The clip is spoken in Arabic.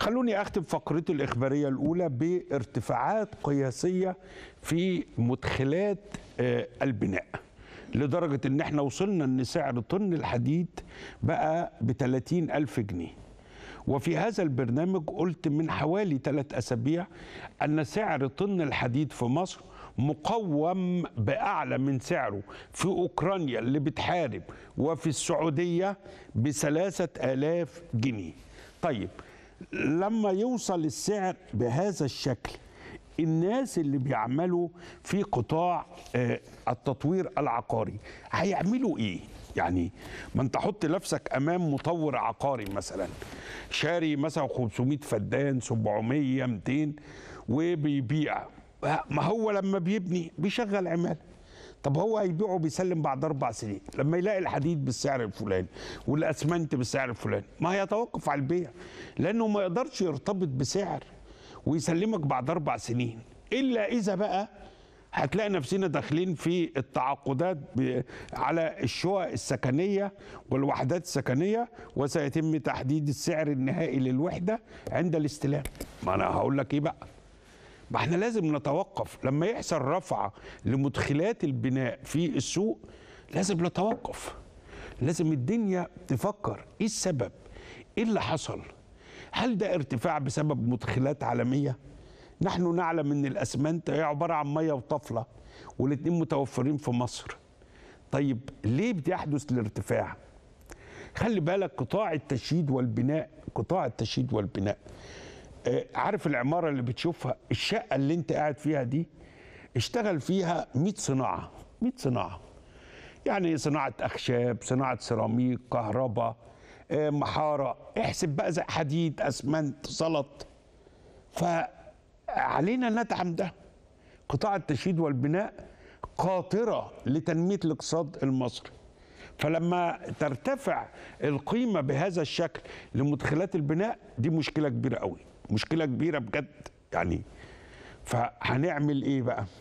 خلوني أختم فقرتي الإخبارية الأولى بارتفاعات قياسية في مدخلات آه، البناء لدرجة إن إحنا وصلنا إن سعر طن الحديد بقى ب ألف جنيه وفي هذا البرنامج قلت من حوالي ثلاث أسابيع أن سعر طن الحديد في مصر مقوم بأعلى من سعره في أوكرانيا اللي بتحارب وفي السعودية بثلاثة آلاف جنيه طيب لما يوصل السعر بهذا الشكل الناس اللي بيعملوا في قطاع آه، التطوير العقاري هيعملوا ايه يعني ما انت حط نفسك امام مطور عقاري مثلا شاري مثلا 500 فدان 700 200 وبيبيع ما هو لما بيبني بيشغل عماله طب هو هيبيعه بيسلم بعد اربع سنين لما يلاقي الحديد بالسعر الفلاني والاسمنت بالسعر الفلاني ما هيتوقف على البيع لانه ما يقدرش يرتبط بسعر ويسلمك بعد اربع سنين الا اذا بقى هتلاقي نفسنا داخلين في التعاقدات على الشقق السكنيه والوحدات السكنيه وسيتم تحديد السعر النهائي للوحده عند الاستلام ما انا هقول لك ايه بقى ما احنا لازم نتوقف لما يحصل رفعه لمدخلات البناء في السوق لازم نتوقف لازم الدنيا تفكر ايه السبب ايه اللي حصل هل ده ارتفاع بسبب مدخلات عالميه نحن نعلم ان الاسمنت هي عباره عن ميه وطفله والاثنين متوفرين في مصر طيب ليه بيحدث الارتفاع خلي بالك قطاع التشييد والبناء قطاع التشييد والبناء آه، عارف العماره اللي بتشوفها الشقه اللي انت قاعد فيها دي اشتغل فيها 100 صناعه 100 صناعه يعني صناعه اخشاب صناعه سيراميك كهرباء آه، محاره احسب بقى زي حديد اسمنت سلط فعلينا ندعم ده قطاع التشييد والبناء قاطره لتنميه الاقتصاد المصري فلما ترتفع القيمه بهذا الشكل لمدخلات البناء دي مشكله كبيره قوي مشكله كبيره بجد يعني فهنعمل ايه بقى